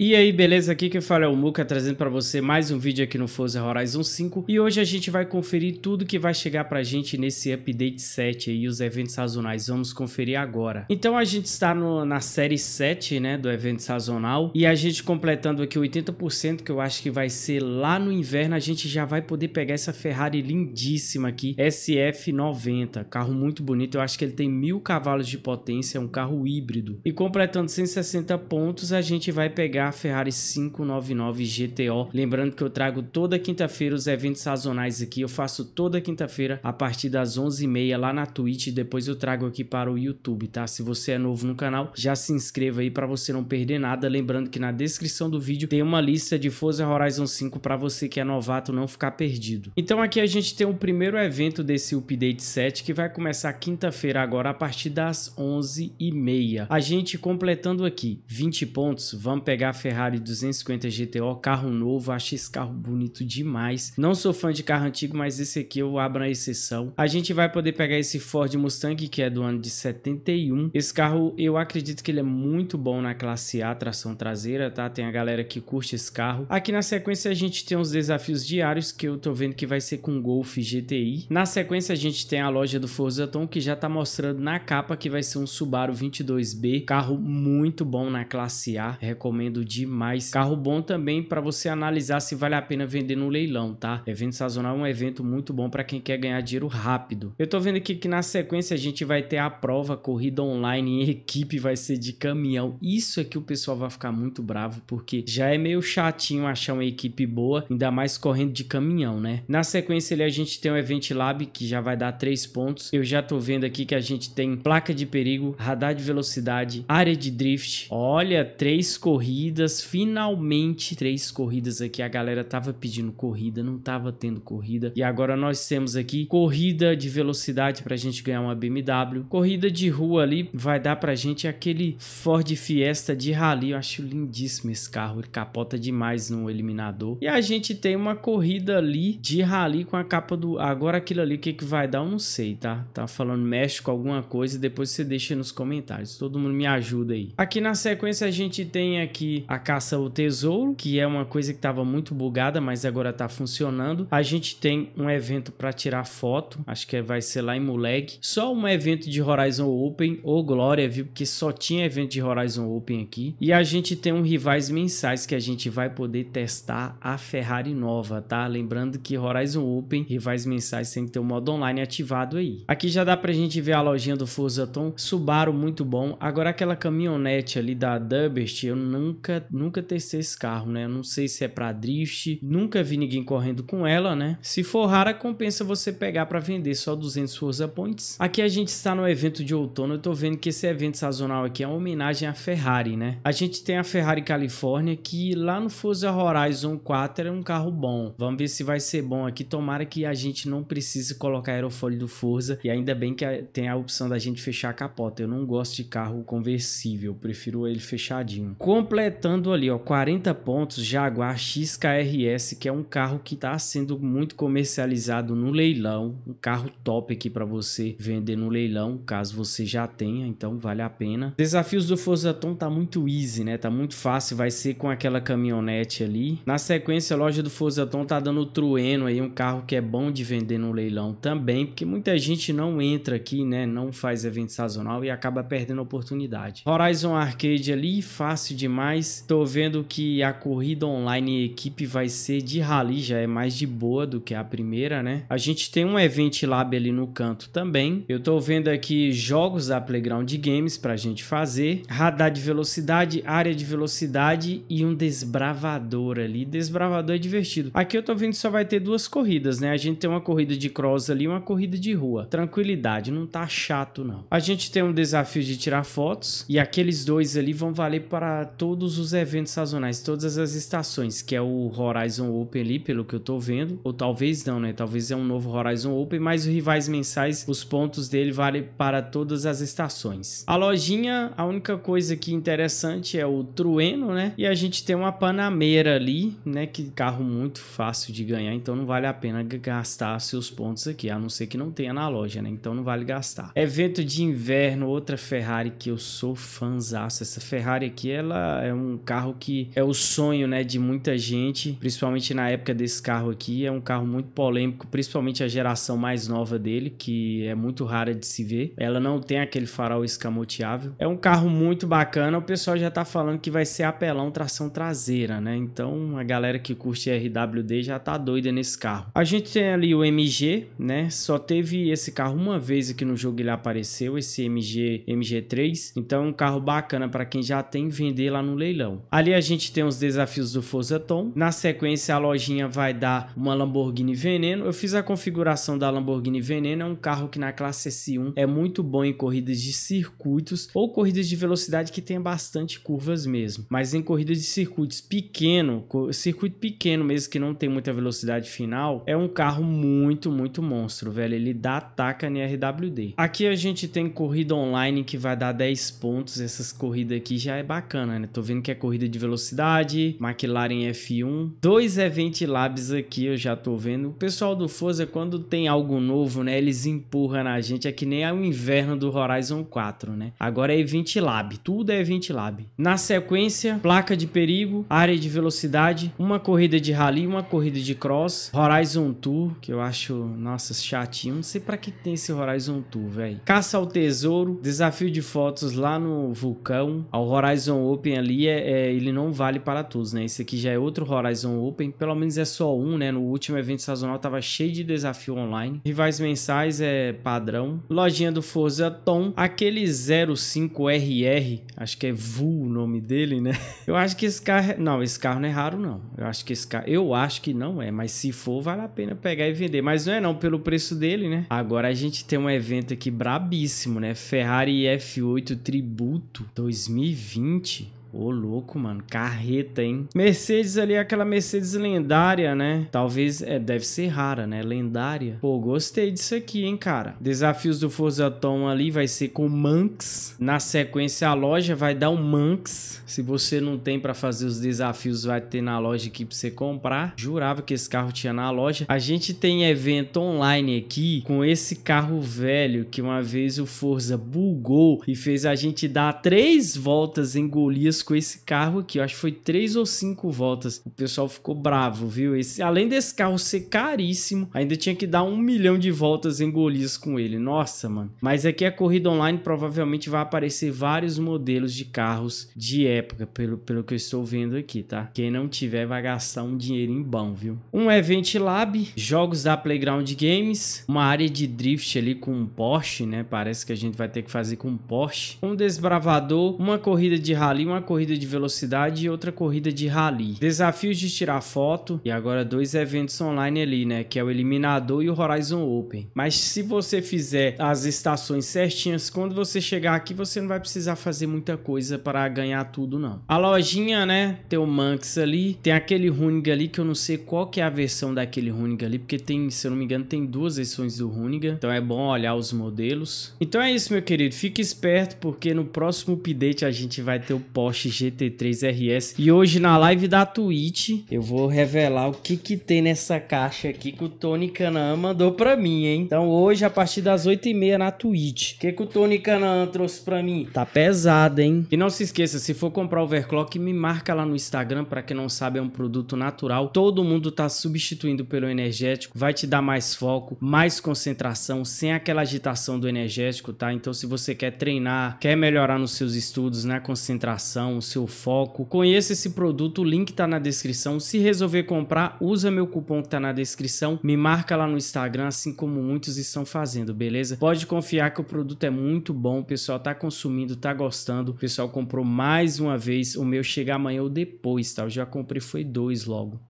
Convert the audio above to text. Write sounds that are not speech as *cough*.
E aí, beleza? Aqui que fala é o Muca, trazendo para você mais um vídeo aqui no Forza Horizon 5. E hoje a gente vai conferir tudo que vai chegar pra gente nesse Update 7 e os eventos sazonais. Vamos conferir agora. Então a gente está no, na série 7, né, do evento sazonal. E a gente completando aqui 80%, que eu acho que vai ser lá no inverno, a gente já vai poder pegar essa Ferrari lindíssima aqui, SF90. Carro muito bonito, eu acho que ele tem mil cavalos de potência, é um carro híbrido. E completando 160 pontos, a gente vai pegar a Ferrari 599 GTO. Lembrando que eu trago toda quinta-feira os eventos sazonais aqui. Eu faço toda quinta-feira a partir das 11h30 lá na Twitch. Depois eu trago aqui para o YouTube, tá? Se você é novo no canal, já se inscreva aí para você não perder nada. Lembrando que na descrição do vídeo tem uma lista de Forza Horizon 5 para você que é novato não ficar perdido. Então aqui a gente tem o primeiro evento desse update 7 que vai começar quinta-feira agora a partir das 11h30. A gente completando aqui 20 pontos, vamos pegar Ferrari 250 GTO, carro novo, acho esse carro bonito demais. Não sou fã de carro antigo, mas esse aqui eu abro a exceção. A gente vai poder pegar esse Ford Mustang, que é do ano de 71. Esse carro, eu acredito que ele é muito bom na classe A, tração traseira, tá? Tem a galera que curte esse carro. Aqui na sequência a gente tem os desafios diários, que eu tô vendo que vai ser com Golf GTI. Na sequência a gente tem a loja do Forza Tom, que já tá mostrando na capa que vai ser um Subaru 22B. Carro muito bom na classe A, recomendo demais. Carro bom também para você analisar se vale a pena vender no leilão, tá? Evento sazonal é um evento muito bom para quem quer ganhar dinheiro rápido. Eu tô vendo aqui que na sequência a gente vai ter a prova corrida online em equipe, vai ser de caminhão. Isso é que o pessoal vai ficar muito bravo, porque já é meio chatinho achar uma equipe boa, ainda mais correndo de caminhão, né? Na sequência ali a gente tem o Event Lab, que já vai dar três pontos. Eu já tô vendo aqui que a gente tem placa de perigo, radar de velocidade, área de drift. Olha, três corridas corridas, finalmente três corridas aqui. A galera tava pedindo corrida, não tava tendo corrida. E agora nós temos aqui corrida de velocidade pra gente ganhar uma BMW. Corrida de rua ali vai dar pra gente aquele Ford Fiesta de rally. Eu acho lindíssimo esse carro, ele capota demais no eliminador. E a gente tem uma corrida ali de rally com a capa do... Agora aquilo ali, o que que vai dar? Eu não sei, tá? Tá falando México, alguma coisa, e depois você deixa nos comentários. Todo mundo me ajuda aí. Aqui na sequência a gente tem aqui a caça ao tesouro, que é uma coisa que estava muito bugada, mas agora está funcionando. A gente tem um evento para tirar foto, acho que é, vai ser lá em Moleque. Só um evento de Horizon Open ou Glória, viu? Porque só tinha evento de Horizon Open aqui. E a gente tem um rivais mensais que a gente vai poder testar a Ferrari nova, tá? Lembrando que Horizon Open, rivais mensais tem que ter o modo online ativado aí. Aqui já dá pra gente ver a lojinha do Forza Tom, Subaru muito bom. Agora aquela caminhonete ali da Dubert, eu nunca nunca, nunca testei esse carro, né? Não sei se é para drift, nunca vi ninguém correndo com ela, né? Se for rara, compensa você pegar para vender só 200 Forza points. Aqui a gente está no evento de outono, eu tô vendo que esse evento sazonal aqui é uma homenagem à Ferrari, né? A gente tem a Ferrari Califórnia, que lá no Forza Horizon 4 era é um carro bom. Vamos ver se vai ser bom aqui. Tomara que a gente não precise colocar aerofólio do Forza e ainda bem que tem a opção da gente fechar a capota. Eu não gosto de carro conversível, prefiro ele fechadinho. Completando completando ali, ó, 40 pontos, Jaguar XKRS, que é um carro que está sendo muito comercializado no leilão, um carro top aqui para você vender no leilão, caso você já tenha, então vale a pena. Desafios do Forza Tom tá muito easy, né? Tá muito fácil, vai ser com aquela caminhonete ali. Na sequência, a loja do Forza Tom tá dando trueno aí, um carro que é bom de vender no leilão também, porque muita gente não entra aqui, né? Não faz evento sazonal e acaba perdendo oportunidade. Horizon Arcade ali, fácil demais, tô vendo que a corrida online equipe vai ser de rally, já é mais de boa do que a primeira, né? A gente tem um Event Lab ali no canto também. Eu tô vendo aqui jogos da Playground Games pra gente fazer, radar de velocidade, área de velocidade e um desbravador ali. Desbravador é divertido. Aqui eu tô vendo que só vai ter duas corridas, né? A gente tem uma corrida de cross ali e uma corrida de rua. Tranquilidade, não tá chato não. A gente tem um desafio de tirar fotos e aqueles dois ali vão valer para todos todos os eventos sazonais, todas as estações, que é o Horizon Open ali, pelo que eu tô vendo. Ou talvez não, né? Talvez é um novo Horizon Open, mas os rivais mensais, os pontos dele vale para todas as estações. A lojinha, a única coisa que interessante é o Trueno, né? E a gente tem uma Panameira ali, né? Que carro muito fácil de ganhar, então não vale a pena gastar seus pontos aqui, a não ser que não tenha na loja, né? Então não vale gastar. Evento de inverno, outra Ferrari que eu sou fãzaço. Essa Ferrari aqui, ela é um um carro que é o sonho, né, de muita gente, principalmente na época desse carro aqui. É um carro muito polêmico, principalmente a geração mais nova dele, que é muito rara de se ver. Ela não tem aquele farol escamoteável. É um carro muito bacana. O pessoal já tá falando que vai ser apelão tração traseira, né? Então a galera que curte RWD já tá doida nesse carro. A gente tem ali o MG, né? Só teve esse carro uma vez aqui no jogo ele apareceu, esse MG MG3. Então é um carro bacana para quem já tem vender lá no leilão leilão. Ali a gente tem os desafios do Forzaton. Na sequência, a lojinha vai dar uma Lamborghini Veneno. Eu fiz a configuração da Lamborghini Veneno. É um carro que na classe S1 é muito bom em corridas de circuitos ou corridas de velocidade que tem bastante curvas mesmo. Mas em corridas de circuitos pequeno, circuito pequeno mesmo que não tem muita velocidade final, é um carro muito, muito monstro, velho. Ele dá ataca em RWD. Aqui a gente tem corrida online que vai dar 10 pontos. Essas corridas aqui já é bacana, né? Tô vendo que é corrida de velocidade, McLaren F1. Dois Event Labs aqui eu já tô vendo. O pessoal do Forza, quando tem algo novo, né, eles empurram na gente. É que nem é o inverno do Horizon 4, né? Agora é Event Lab, tudo é Event Lab. Na sequência, placa de perigo, área de velocidade, uma corrida de rally, uma corrida de cross, Horizon Tour, que eu acho, nossa, chatinho. Não sei para que tem esse Horizon Tour, velho. Caça ao tesouro, desafio de fotos lá no vulcão, ao Horizon Open ali é é, ele não vale para todos, né? Esse aqui já é outro Horizon Open, pelo menos é só um, né? No último evento sazonal tava cheio de desafio online. Rivais mensais é padrão. Lojinha do Forza Tom, aquele 05RR, acho que é VU o nome dele, né? *laughs* Eu acho que esse carro, é, não, esse carro não é raro não. Eu acho que esse carro, eu acho que não é, mas se for vale a pena pegar e vender, mas não é não pelo preço dele, né? Agora a gente tem um evento aqui brabíssimo, né? Ferrari F8 Tributo 2020. Ô, louco, mano. Carreta, hein? Mercedes ali aquela Mercedes lendária, né? Talvez, é, deve ser rara, né? Lendária. Pô, gostei disso aqui, hein, cara? Desafios do Forza Tom ali vai ser com Manx. Na sequência, a loja vai dar um Manx. Se você não tem para fazer os desafios, vai ter na loja aqui pra você comprar. Jurava que esse carro tinha na loja. A gente tem evento online aqui com esse carro velho que uma vez o Forza bugou e fez a gente dar três voltas em Golias com esse carro aqui. Eu acho que foi três ou cinco voltas. O pessoal ficou bravo, viu? Esse, além desse carro ser caríssimo, ainda tinha que dar um milhão de voltas em Golias com ele. Nossa, mano. Mas aqui é a corrida online provavelmente vai aparecer vários modelos de carros de época, pelo, pelo que eu estou vendo aqui, tá? Quem não tiver vai gastar um dinheiro em bom, viu? Um Event Lab, jogos da Playground Games, uma área de drift ali com um Porsche, né? Parece que a gente vai ter que fazer com um Porsche. Um desbravador, uma corrida de rally, uma corrida corrida de velocidade e outra corrida de rally. Desafios de tirar foto e agora dois eventos online ali, né? Que é o Eliminador e o Horizon Open. Mas se você fizer as estações certinhas, quando você chegar aqui, você não vai precisar fazer muita coisa para ganhar tudo, não. A lojinha, né? Tem o Manx ali, tem aquele Runiga ali, que eu não sei qual que é a versão daquele Runiga ali, porque tem, se eu não me engano, tem duas versões do Runiga. Então é bom olhar os modelos. Então é isso, meu querido. Fique esperto, porque no próximo update a gente vai ter o Porsche GT3 RS. E hoje na live da Twitch eu vou revelar o que que tem nessa caixa aqui que o Tony Canaan mandou pra mim, hein? Então hoje a partir das 8h30 na Twitch. O que que o Tony Canaan trouxe pra mim? Tá pesado, hein? E não se esqueça, se for comprar overclock, me marca lá no Instagram, pra quem não sabe é um produto natural. Todo mundo tá substituindo pelo energético, vai te dar mais foco, mais concentração, sem aquela agitação do energético, tá? Então se você quer treinar, quer melhorar nos seus estudos, na né? concentração, o seu foco. Conheça esse produto, o link tá na descrição. Se resolver comprar, usa meu cupom que tá na descrição, me marca lá no Instagram, assim como muitos estão fazendo, beleza? Pode confiar que o produto é muito bom, o pessoal tá consumindo, tá gostando. O pessoal comprou mais uma vez, o meu chega amanhã ou depois, tá? Eu já comprei foi dois logo.